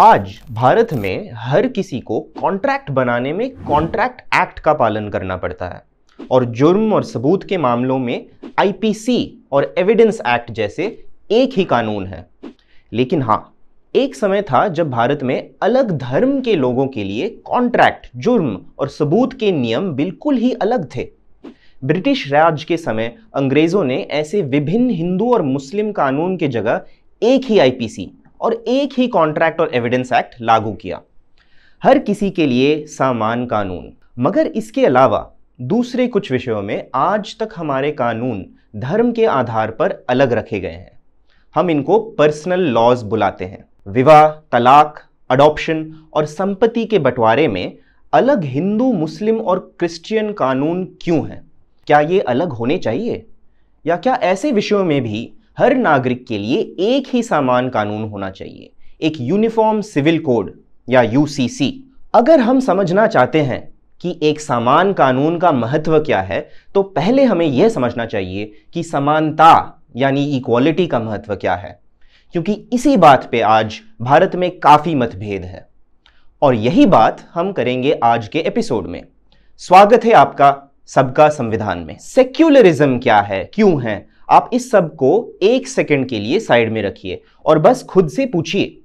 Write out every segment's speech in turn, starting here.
आज भारत में हर किसी को कॉन्ट्रैक्ट बनाने में कॉन्ट्रैक्ट एक्ट का पालन करना पड़ता है और जुर्म और सबूत के मामलों में आईपीसी और एविडेंस एक्ट जैसे एक ही कानून है लेकिन हाँ एक समय था जब भारत में अलग धर्म के लोगों के लिए कॉन्ट्रैक्ट जुर्म और सबूत के नियम बिल्कुल ही अलग थे ब्रिटिश राज के समय अंग्रेज़ों ने ऐसे विभिन्न हिंदू और मुस्लिम कानून के जगह एक ही आईपीसी और एक ही कॉन्ट्रैक्ट और एविडेंस एक्ट लागू किया हर किसी के लिए समान कानून मगर इसके अलावा दूसरे कुछ विषयों में आज तक हमारे कानून धर्म के आधार पर अलग रखे गए हैं हम इनको पर्सनल लॉज बुलाते हैं विवाह तलाक अडॉप्शन और संपत्ति के बंटवारे में अलग हिंदू मुस्लिम और क्रिश्चियन कानून क्यों हैं क्या ये अलग होने चाहिए या क्या ऐसे विषयों में भी हर नागरिक के लिए एक ही समान कानून होना चाहिए एक यूनिफॉर्म सिविल कोड या यूसीसी अगर हम समझना चाहते हैं कि एक समान कानून का महत्व क्या है तो पहले हमें यह समझना चाहिए कि समानता यानी इक्वालिटी का महत्व क्या है क्योंकि इसी बात पे आज भारत में काफ़ी मतभेद है और यही बात हम करेंगे आज के एपिसोड में स्वागत है आपका सबका संविधान में सेक्युलरिज्म क्या है क्यों है आप इस सब को एक सेकंड के लिए साइड में रखिए और बस खुद से पूछिए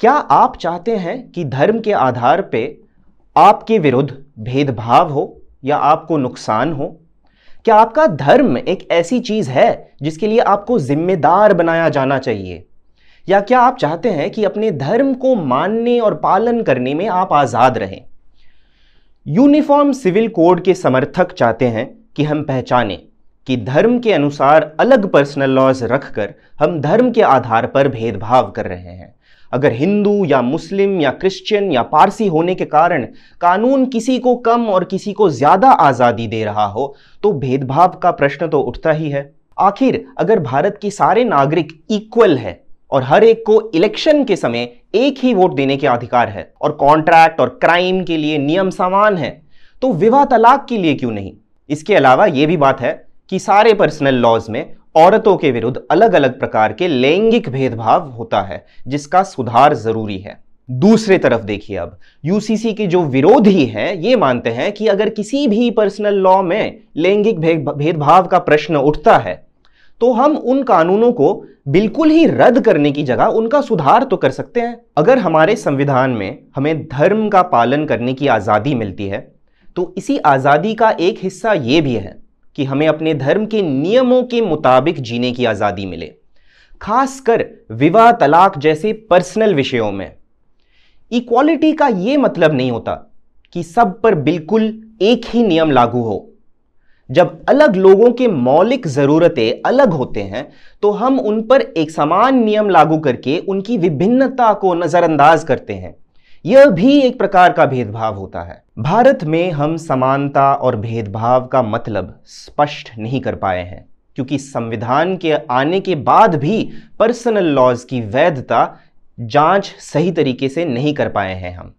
क्या आप चाहते हैं कि धर्म के आधार पे आपके विरुद्ध भेदभाव हो या आपको नुकसान हो क्या आपका धर्म एक ऐसी चीज़ है जिसके लिए आपको जिम्मेदार बनाया जाना चाहिए या क्या आप चाहते हैं कि अपने धर्म को मानने और पालन करने में आप आज़ाद रहें यूनिफॉर्म सिविल कोड के समर्थक चाहते हैं कि हम पहचानें कि धर्म के अनुसार अलग पर्सनल लॉज रखकर हम धर्म के आधार पर भेदभाव कर रहे हैं अगर हिंदू या मुस्लिम या क्रिश्चियन या पारसी होने के कारण कानून किसी को कम और किसी को ज़्यादा आज़ादी दे रहा हो तो भेदभाव का प्रश्न तो उठता ही है आखिर अगर भारत के सारे नागरिक इक्वल है और हर एक को इलेक्शन के समय एक ही वोट देने के अधिकार है और कॉन्ट्रैक्ट और क्राइम के लिए नियम समान है तो विवाह तलाक के लिए क्यों नहीं इसके अलावा यह भी बात है कि सारे पर्सनल लॉज में औरतों के विरुद्ध अलग अलग प्रकार के लैंगिक भेदभाव होता है जिसका सुधार जरूरी है दूसरे तरफ देखिए अब यूसीसी के जो विरोधी हैं ये मानते हैं कि अगर किसी भी पर्सनल लॉ में लैंगिक भेदभाव का प्रश्न उठता है तो हम उन कानूनों को बिल्कुल ही रद्द करने की जगह उनका सुधार तो कर सकते हैं अगर हमारे संविधान में हमें धर्म का पालन करने की आज़ादी मिलती है तो इसी आज़ादी का एक हिस्सा ये भी है कि हमें अपने धर्म के नियमों के मुताबिक जीने की आज़ादी मिले खासकर विवाह तलाक जैसे पर्सनल विषयों में इक्वालिटी का ये मतलब नहीं होता कि सब पर बिल्कुल एक ही नियम लागू हो जब अलग लोगों के मौलिक ज़रूरतें अलग होते हैं तो हम उन पर एक समान नियम लागू करके उनकी विभिन्नता को नज़रअंदाज करते हैं यह भी एक प्रकार का भेदभाव होता है भारत में हम समानता और भेदभाव का मतलब स्पष्ट नहीं कर पाए हैं क्योंकि संविधान के आने के बाद भी पर्सनल लॉज की वैधता जांच सही तरीके से नहीं कर पाए हैं हम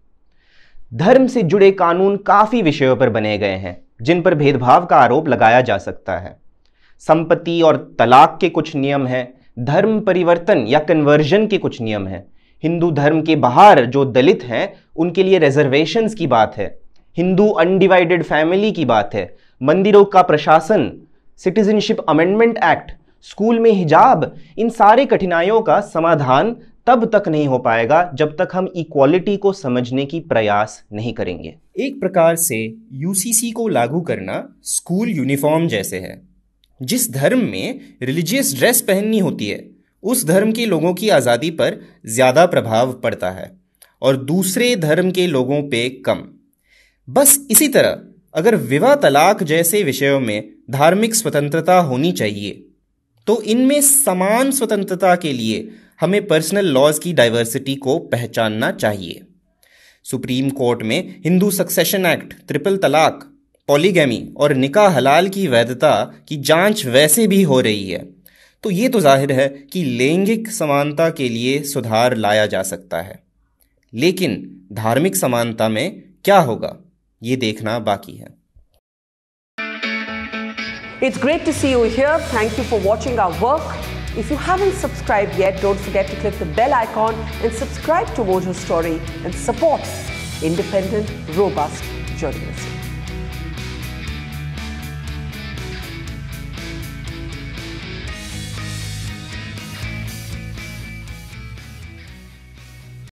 धर्म से जुड़े कानून काफ़ी विषयों पर बने गए हैं जिन पर भेदभाव का आरोप लगाया जा सकता है संपत्ति और तलाक के कुछ नियम हैं धर्म परिवर्तन या कन्वर्जन के कुछ नियम हैं हिंदू धर्म के बाहर जो दलित हैं उनके लिए रिजर्वेशंस की बात है हिंदू अनडिवाइडेड फैमिली की बात है मंदिरों का प्रशासन सिटीजनशिप अमेंडमेंट एक्ट स्कूल में हिजाब इन सारे कठिनाइयों का समाधान तब तक नहीं हो पाएगा जब तक हम इक्वालिटी को समझने की प्रयास नहीं करेंगे एक प्रकार से यूसीसी को लागू करना स्कूल यूनिफॉर्म जैसे है जिस धर्म में रिलीजियस ड्रेस पहननी होती है उस धर्म के लोगों की आज़ादी पर ज़्यादा प्रभाव पड़ता है और दूसरे धर्म के लोगों पे कम बस इसी तरह अगर विवाह तलाक जैसे विषयों में धार्मिक स्वतंत्रता होनी चाहिए तो इनमें समान स्वतंत्रता के लिए हमें पर्सनल लॉज की डाइवर्सिटी को पहचानना चाहिए सुप्रीम कोर्ट में हिंदू सक्सेशन एक्ट ट्रिपल तलाक पॉलीगैमी और निकाह हलाल की वैधता की जांच वैसे भी हो रही है तो ये तो जाहिर है कि लैंगिक समानता के लिए सुधार लाया जा सकता है लेकिन धार्मिक समानता में क्या होगा ये देखना बाकी है it's great to see you here thank you for watching our work if you have subscribe yet डोट forget to click the bell icon and subscribe to वो story and support independent robust journalist